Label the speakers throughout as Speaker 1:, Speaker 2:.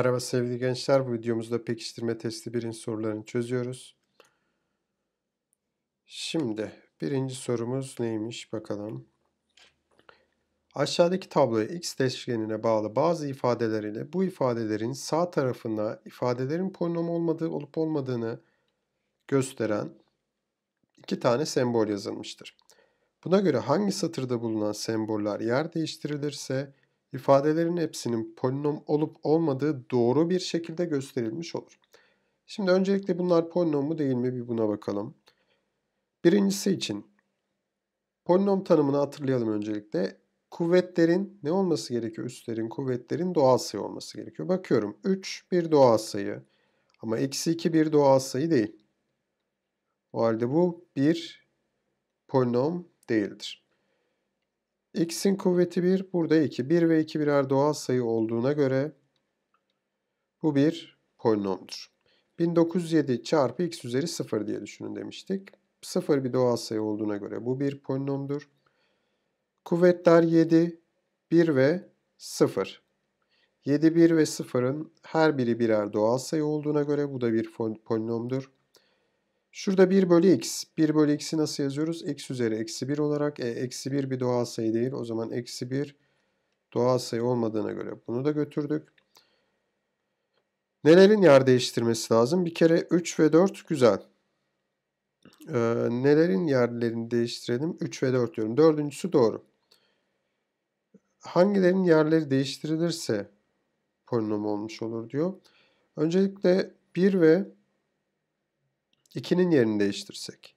Speaker 1: Merhaba sevgili gençler, bu videomuzda pekiştirme testi birinci sorularını çözüyoruz. Şimdi birinci sorumuz neymiş bakalım. Aşağıdaki tabloya x değişkenine bağlı bazı ifadeler ile bu ifadelerin sağ tarafında ifadelerin polinom olmadığı olup olmadığını gösteren iki tane sembol yazılmıştır. Buna göre hangi satırda bulunan semboller yer değiştirilirse ifadelerin hepsinin polinom olup olmadığı doğru bir şekilde gösterilmiş olur. Şimdi öncelikle bunlar polinom mu değil mi bir buna bakalım. Birincisi için polinom tanımını hatırlayalım öncelikle. Kuvvetlerin ne olması gerekiyor? Üstlerin, kuvvetlerin doğal sayı olması gerekiyor. Bakıyorum 3 bir doğal sayı ama eksi 2 bir doğal sayı değil. O halde bu bir polinom değildir x'in kuvveti 1, burada 2. 1 ve 2 birer doğal sayı olduğuna göre bu bir polinomdur. 1907 çarpı x üzeri 0 diye düşünün demiştik. 0 bir doğal sayı olduğuna göre bu bir polinomdur. Kuvvetler 7, 1 ve 0. 7, 1 ve 0'ın her biri birer doğal sayı olduğuna göre bu da bir polinomdur. Şurada 1 bölü x. 1 bölü x'i nasıl yazıyoruz? x üzeri eksi 1 olarak. E, eksi 1 bir doğal sayı değil. O zaman eksi 1 doğal sayı olmadığına göre bunu da götürdük. Nelerin yer değiştirmesi lazım? Bir kere 3 ve 4 güzel. Ee, nelerin yerlerini değiştirelim? 3 ve 4 diyorum. Dördüncüsü doğru. Hangilerin yerleri değiştirilirse polinom olmuş olur diyor. Öncelikle 1 ve 2'nin yerini değiştirsek.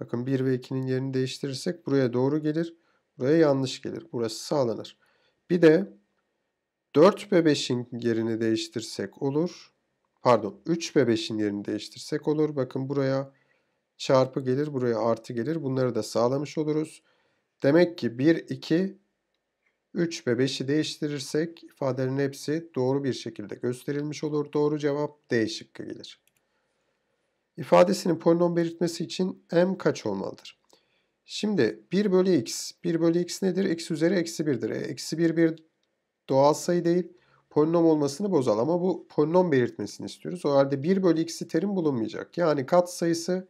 Speaker 1: Bakın 1 ve 2'nin yerini değiştirirsek buraya doğru gelir. Buraya yanlış gelir. Burası sağlanır. Bir de 4 ve 5'in yerini değiştirsek olur. Pardon 3 ve 5'in yerini değiştirsek olur. Bakın buraya çarpı gelir. Buraya artı gelir. Bunları da sağlamış oluruz. Demek ki 1, 2, 3 ve 5'i değiştirirsek ifadelerin hepsi doğru bir şekilde gösterilmiş olur. Doğru cevap D şıkkı gelir. İfadesinin polinom belirtmesi için m kaç olmalıdır? Şimdi 1 bölü x. 1 bölü x nedir? x üzeri eksi 1'dir. E, eksi 1 bir doğal sayı değil. Polinom olmasını bozal ama bu polinom belirtmesini istiyoruz. O halde 1 bölü x'i terim bulunmayacak. Yani kat sayısı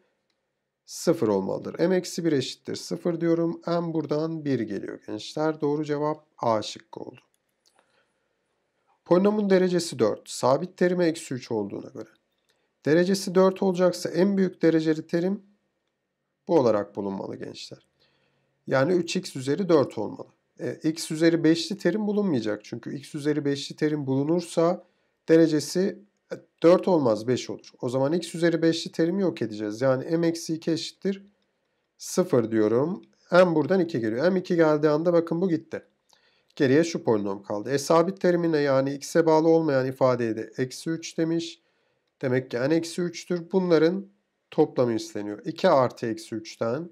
Speaker 1: 0 olmalıdır. m eksi 1 eşittir 0 diyorum. m buradan 1 geliyor gençler. Doğru cevap A şıkkı oldu. Polinomun derecesi 4. Sabit terime eksi 3 olduğuna göre. Derecesi 4 olacaksa en büyük dereceli terim bu olarak bulunmalı gençler. Yani 3x üzeri 4 olmalı. E, x üzeri 5'li terim bulunmayacak. Çünkü x üzeri 5'li terim bulunursa derecesi 4 e, olmaz 5 olur. O zaman x üzeri 5'li terimi yok edeceğiz. Yani m eksi 2 eşittir 0 diyorum. m buradan 2 geliyor. m 2 geldiği anda bakın bu gitti. Geriye şu polinom kaldı. E sabit terimine yani x'e bağlı olmayan ifadeye de eksi 3 demiş. Demek ki n eksi 3'tür. Bunların toplamı isteniyor. 2 artı eksi 3'ten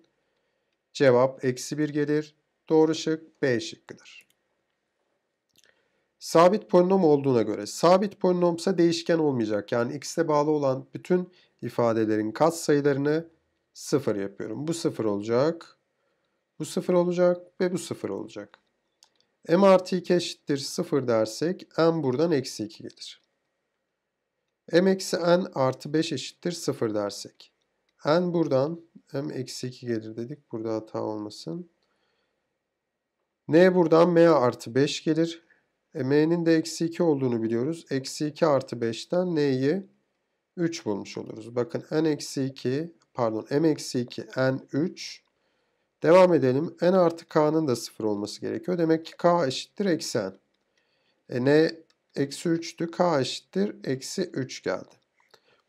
Speaker 1: cevap eksi 1 gelir. Doğru şık B şıkkıdır. Sabit polinom olduğuna göre sabit polinomsa değişken olmayacak. Yani x'e bağlı olan bütün ifadelerin kat sayılarını sıfır yapıyorum. Bu sıfır olacak. Bu sıfır olacak ve bu sıfır olacak. m artı 2 eşittir 0 dersek m buradan eksi 2 gelir m eksi n artı 5 eşittir 0 dersek. n buradan m eksi 2 gelir dedik. Burada hata olmasın. n buradan m artı 5 gelir. E, m'nin de eksi 2 olduğunu biliyoruz. Eksi 2 artı 5'ten n'yi 3 bulmuş oluruz. Bakın n eksi 2 pardon m eksi 2 n 3 Devam edelim. N artı K'nın da 0 olması gerekiyor. Demek ki K eşittir eksen. E, N eksi 3'tü. K eşittir. Eksi 3 geldi.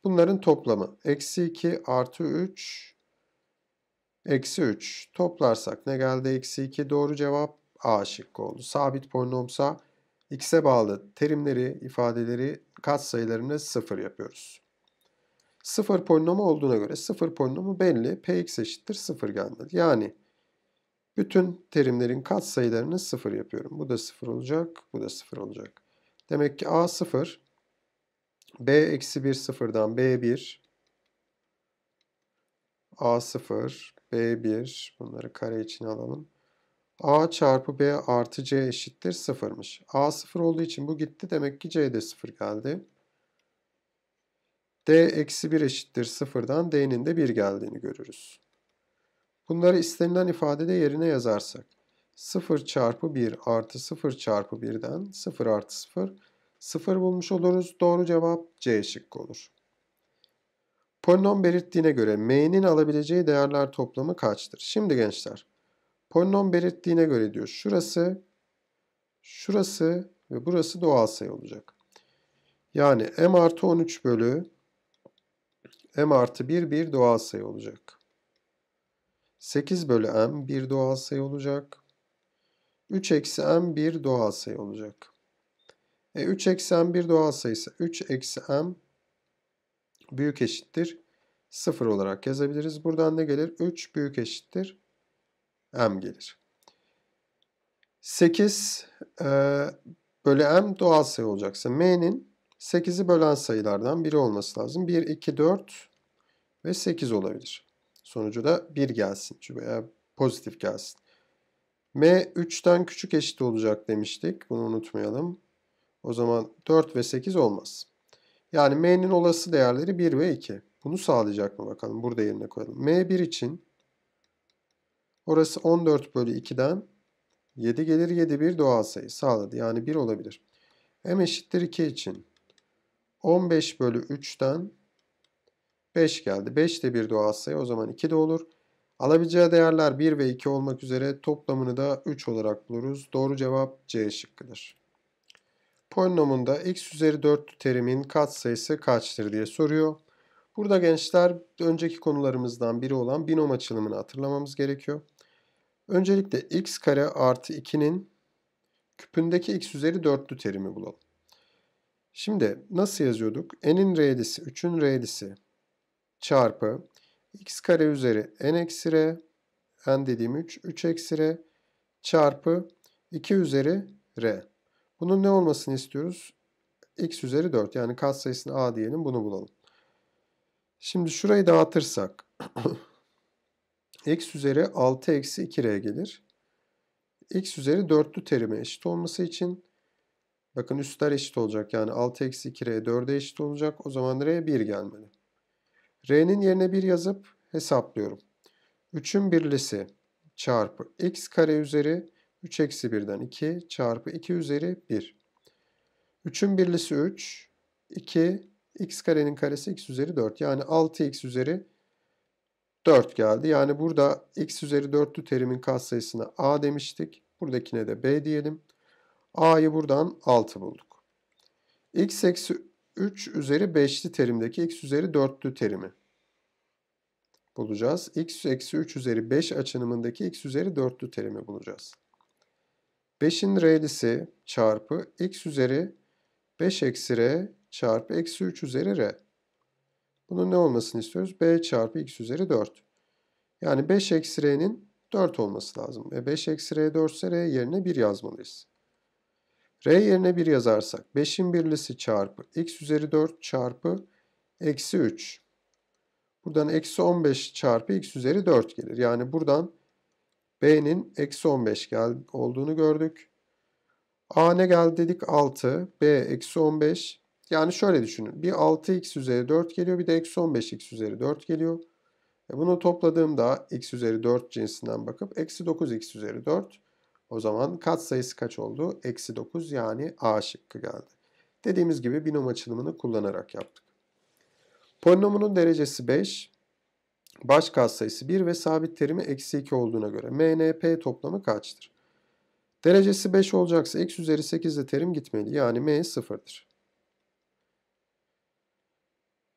Speaker 1: Bunların toplamı. Eksi 2 artı 3 eksi 3. Toplarsak ne geldi? Eksi 2 doğru cevap A şıkkı oldu. Sabit polinomsa x'e bağlı terimleri, ifadeleri katsayılarını 0 yapıyoruz. 0 polinomu olduğuna göre 0 polinomu belli. Px eşittir 0 gelmedi. Yani bütün terimlerin katsayılarını 0 yapıyorum. Bu da 0 olacak, bu da 0 olacak. Demek ki A 0, B eksi 1 sıfırdan B 1, A 0, B 1, bunları kare için alalım. A çarpı B artı C eşittir 0'mış. A 0 olduğu için bu gitti. Demek ki C de 0 geldi. D eksi 1 eşittir 0'dan D'nin de 1 geldiğini görürüz. Bunları istenilen ifadede yerine yazarsak. 0 çarpı 1 artı 0 çarpı 1'den 0 artı 0 0 bulmuş oluruz. Doğru cevap C şıkkı olur. Polinom belirttiğine göre m'nin alabileceği değerler toplamı kaçtır? Şimdi gençler polinom belirttiğine göre diyor şurası, şurası ve burası doğal sayı olacak. Yani m artı 13 bölü m artı 1 bir doğal sayı olacak. 8 bölü m bir doğal sayı olacak. 3 eksi m bir doğal sayı olacak. E, 3 eksi m bir doğal sayısı 3 eksi m büyük eşittir 0 olarak yazabiliriz. Buradan ne gelir? 3 büyük eşittir m gelir. 8 e, bölü m doğal sayı olacaksa m'nin 8'i bölen sayılardan biri olması lazım. 1, 2, 4 ve 8 olabilir. Sonucu da 1 gelsin. Çünkü pozitif gelsin. M 3'ten küçük eşit olacak demiştik. Bunu unutmayalım. O zaman 4 ve 8 olmaz. Yani m'nin olası değerleri 1 ve 2. Bunu sağlayacak mı bakalım. Burada yerine koyalım. m1 için orası 14 bölü 2'den 7 gelir 7 bir doğal sayı sağladı. Yani 1 olabilir. m eşittir 2 için 15 bölü 3'ten 5 geldi. 5 de bir doğal sayı o zaman 2 de olur. Alabileceği değerler 1 ve 2 olmak üzere toplamını da 3 olarak buluruz. Doğru cevap C şıkkıdır. Polinomunda x üzeri 4 terimin katsayısı kaçtır diye soruyor. Burada gençler önceki konularımızdan biri olan binom açılımını hatırlamamız gerekiyor. Öncelikle x kare artı 2'nin küpündeki x üzeri 4'lü terimi bulalım. Şimdi nasıl yazıyorduk? n'in r'lisi, 3'ün r'lisi çarpı x kare üzeri n eksi r n dediğim 3 3 eksi r çarpı 2 üzeri r. Bunun ne olmasını istiyoruz? x üzeri 4 yani katsayısını a diyelim bunu bulalım. Şimdi şurayı dağıtırsak x üzeri 6 eksi 2r gelir. x üzeri 4'lü terime eşit olması için bakın üstler eşit olacak. Yani 6 eksi 2r 4'e eşit olacak. O zaman r 1 gelmeli. R'nin yerine 1 yazıp hesaplıyorum. 3'ün birlisi çarpı x kare üzeri 3 eksi 1'den 2 çarpı 2 üzeri 1. 3'ün birlisi 3, 2, x karenin karesi x üzeri 4. Yani 6x üzeri 4 geldi. Yani burada x üzeri 4'lü terimin katsayısına a demiştik. Buradakine de b diyelim. a'yı buradan 6 bulduk. x eksi 3 üzeri 5'li terimdeki x üzeri 4'lü terimi bulacağız. x eksi 3 üzeri 5 açınımındaki x üzeri 4'lü terimi bulacağız. 5'in r'lisi çarpı x üzeri 5 eksi r çarpı eksi 3 üzeri r. Bunun ne olmasını istiyoruz? b çarpı x üzeri 4. Yani 5 eksi r'nin 4 olması lazım. ve 5 eksi r 4 ise r yerine 1 yazmalıyız. R yerine 1 yazarsak 5'in birlisi çarpı x üzeri 4 çarpı eksi 3. Buradan eksi 15 çarpı x üzeri 4 gelir. Yani buradan b'nin eksi 15 gel olduğunu gördük. a ne geldi dedik 6, b eksi 15. Yani şöyle düşünün. Bir 6x üzeri 4 geliyor bir de eksi 15x üzeri 4 geliyor. E bunu topladığımda x üzeri 4 cinsinden bakıp eksi 9x üzeri 4 o zaman kat sayısı kaç oldu? Eksi 9 yani A şıkkı geldi. Dediğimiz gibi binom açılımını kullanarak yaptık. Polinomunun derecesi 5, baş kat sayısı 1 ve sabit terimi eksi 2 olduğuna göre MNP toplamı kaçtır? Derecesi 5 olacaksa x üzeri 8 de terim gitmeli. Yani m sıfırdır.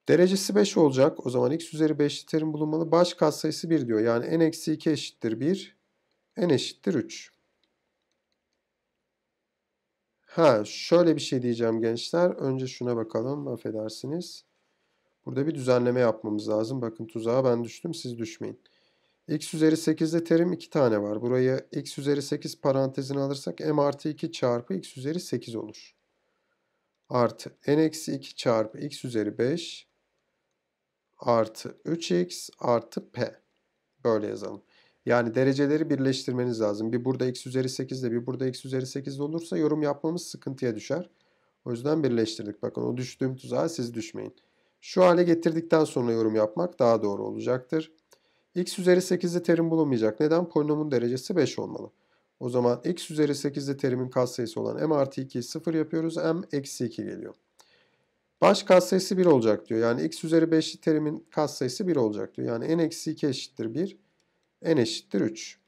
Speaker 1: Derecesi 5 olacak. O zaman x üzeri 5'li terim bulunmalı. Baş kat sayısı 1 diyor. Yani n eksi 2 eşittir 1. n eşittir 3. Ha şöyle bir şey diyeceğim gençler. Önce şuna bakalım affedersiniz. Burada bir düzenleme yapmamız lazım. Bakın tuzağa ben düştüm siz düşmeyin. x üzeri 8'de terim 2 tane var. Buraya x üzeri 8 parantezini alırsak m artı 2 çarpı x üzeri 8 olur. Artı n eksi 2 çarpı x üzeri 5 artı 3x artı p. Böyle yazalım. Yani dereceleri birleştirmeniz lazım. Bir burada x üzeri 8 de, bir burada x üzeri 8 de olursa yorum yapmamız sıkıntıya düşer. O yüzden birleştirdik. Bakın o düştüğüm tuzağa siz düşmeyin. Şu hale getirdikten sonra yorum yapmak daha doğru olacaktır. x üzeri 8'de terim bulunmayacak. Neden? Polinomun derecesi 5 olmalı. O zaman x üzeri 8'de terimin katsayısı olan m artı 2'yi 0 yapıyoruz. m eksi 2 geliyor. Baş katsayısı 1 olacak diyor. Yani x üzeri 5'li terimin katsayısı 1 olacak diyor. Yani n eksi 2 eşittir 1 n eşittir 3.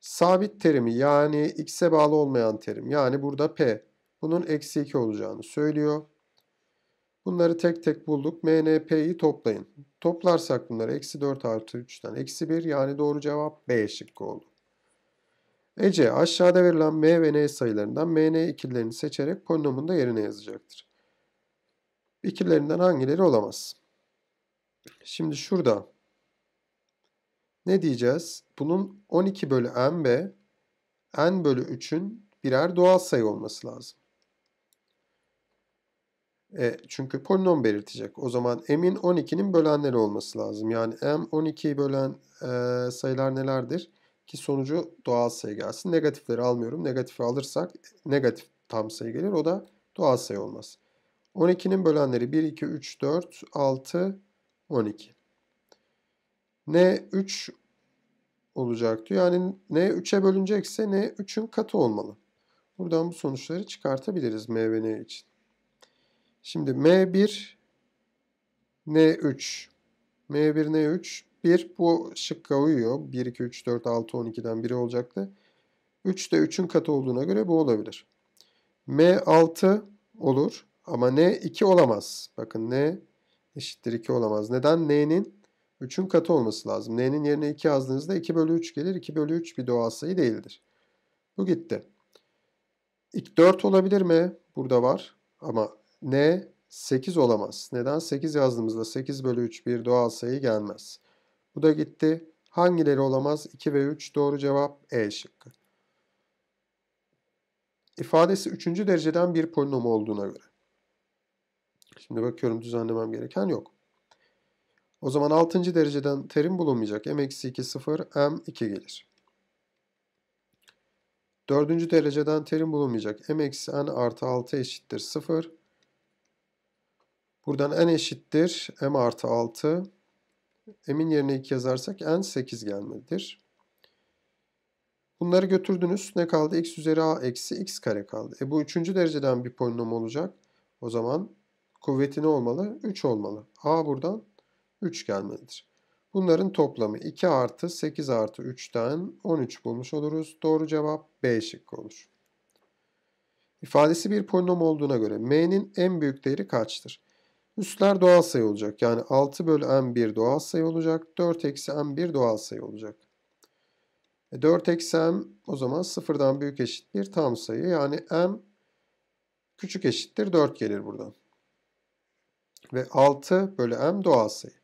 Speaker 1: Sabit terimi yani x'e bağlı olmayan terim yani burada p bunun eksi 2 olacağını söylüyor. Bunları tek tek bulduk. p'yi toplayın. Toplarsak bunları eksi 4 artı 3'ten eksi 1 yani doğru cevap B şıkkı oldu. Ece aşağıda verilen M ve N sayılarından MN ikililerini seçerek polinomun da yerine yazacaktır. İkililerinden hangileri olamaz? Şimdi şurada ne diyeceğiz? Bunun 12 bölü n ve n bölü 3'ün birer doğal sayı olması lazım. E, çünkü polinom belirtecek. O zaman m'in 12'nin bölenleri olması lazım. Yani m 12'yi bölen e, sayılar nelerdir? Ki sonucu doğal sayı gelsin. Negatifleri almıyorum. Negatifi alırsak negatif tam sayı gelir. O da doğal sayı olmaz. 12'nin bölenleri 1, 2, 3, 4, 6, 12. N3 olacaktı Yani N3'e bölünecekse N3'ün katı olmalı. Buradan bu sonuçları çıkartabiliriz M ve N için. Şimdi M1 N3 M1 N3 1 bu şıkka uyuyor. 1, 2, 3, 4, 6, 12'den biri olacaktı. 3 de 3'ün katı olduğuna göre bu olabilir. M6 olur ama N2 olamaz. Bakın N eşittir 2 olamaz. Neden? N'nin 3'ün katı olması lazım. N'nin yerine 2 yazdığınızda 2 bölü 3 gelir. 2 bölü 3 bir doğal sayı değildir. Bu gitti. 4 olabilir mi? Burada var. Ama N 8 olamaz. Neden? 8 yazdığımızda 8 bölü 3 bir doğal sayı gelmez. Bu da gitti. Hangileri olamaz? 2 ve 3 doğru cevap E şıkkı. İfadesi 3. dereceden bir polinom olduğuna göre. Şimdi bakıyorum düzenlemem gereken yok. O zaman 6. dereceden terim bulunmayacak. M-2 0, M2 gelir. 4. dereceden terim bulunmayacak. M-N artı 6 eşittir 0. Buradan N eşittir. M artı 6. M'in yerine 2 yazarsak N 8 gelmelidir. Bunları götürdünüz. Ne kaldı? X üzeri A eksi X kare kaldı. E bu 3. dereceden bir polinom olacak. O zaman kuvveti ne olmalı? 3 olmalı. A buradan 3 gelmelidir. Bunların toplamı 2 artı 8 artı 3'ten 13 bulmuş oluruz. Doğru cevap B şıkkı olur. İfadesi bir polinom olduğuna göre m'nin en büyük değeri kaçtır? Üstler doğal sayı olacak. Yani 6 bölü m1 doğal sayı olacak. 4 eksi m1 doğal sayı olacak. 4 e, eksi m o zaman sıfırdan büyük eşit bir tam sayı. Yani m küçük eşittir 4 gelir buradan. Ve 6 bölü m doğal sayı.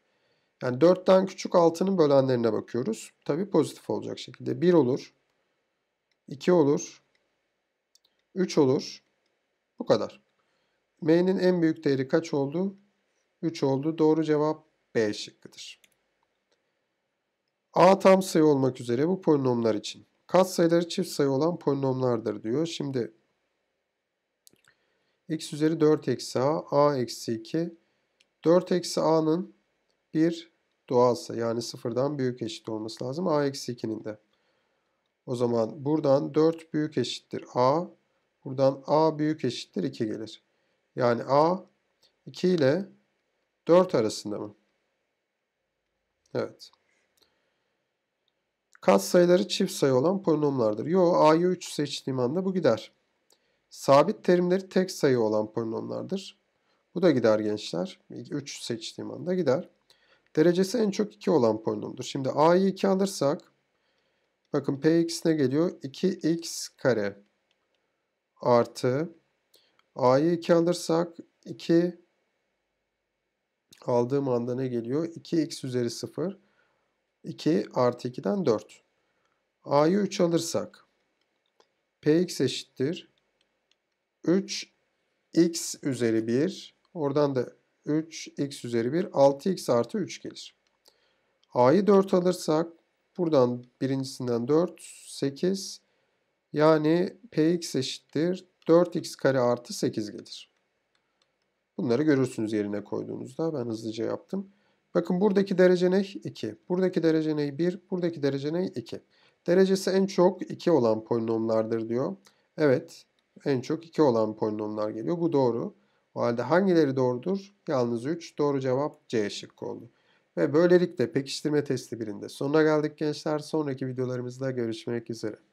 Speaker 1: Yani 4'ten küçük 6'nın bölenlerine bakıyoruz. Tabi pozitif olacak şekilde. 1 olur. 2 olur. 3 olur. Bu kadar. M'nin en büyük değeri kaç oldu? 3 oldu. Doğru cevap B şıkkıdır. A tam sayı olmak üzere bu polinomlar için. Katsayıları çift sayı olan polinomlardır diyor. Şimdi x üzeri 4 eksi a, a eksi 2. 4 eksi a'nın 1 doğalsa yani sıfırdan büyük eşit olması lazım a eksi 2'nin de. O zaman buradan 4 büyük eşittir a. Buradan a büyük eşittir 2 gelir. Yani a 2 ile 4 arasında mı? Evet. Kat sayıları çift sayı olan polinomlardır. Yo a'yı 3 seçtiğim anda bu gider. Sabit terimleri tek sayı olan polinomlardır. Bu da gider gençler. 3 seçtiğim anda gider. Derecesi en çok 2 olan polinomdur. Şimdi a'yı 2 alırsak bakın px ne geliyor? 2x kare artı a'yı 2 alırsak 2 aldığım anda ne geliyor? 2x üzeri 0 2 artı 2'den 4. a'yı 3 alırsak px eşittir 3x üzeri 1 oradan da 3, x üzeri 1, 6x artı 3 gelir. a'yı 4 alırsak buradan birincisinden 4, 8. Yani px eşittir 4x kare artı 8 gelir. Bunları görürsünüz yerine koyduğunuzda. Ben hızlıca yaptım. Bakın buradaki derece ne? 2. Buradaki derece ne? 1. Buradaki derece ne? 2. Derecesi en çok 2 olan polinomlardır diyor. Evet en çok 2 olan polinomlar geliyor. Bu doğru. O halde hangileri doğrudur? Yalnız 3. Doğru cevap C şıkkı oldu. Ve böylelikle pekiştirme testi birinde sonuna geldik gençler. Sonraki videolarımızda görüşmek üzere.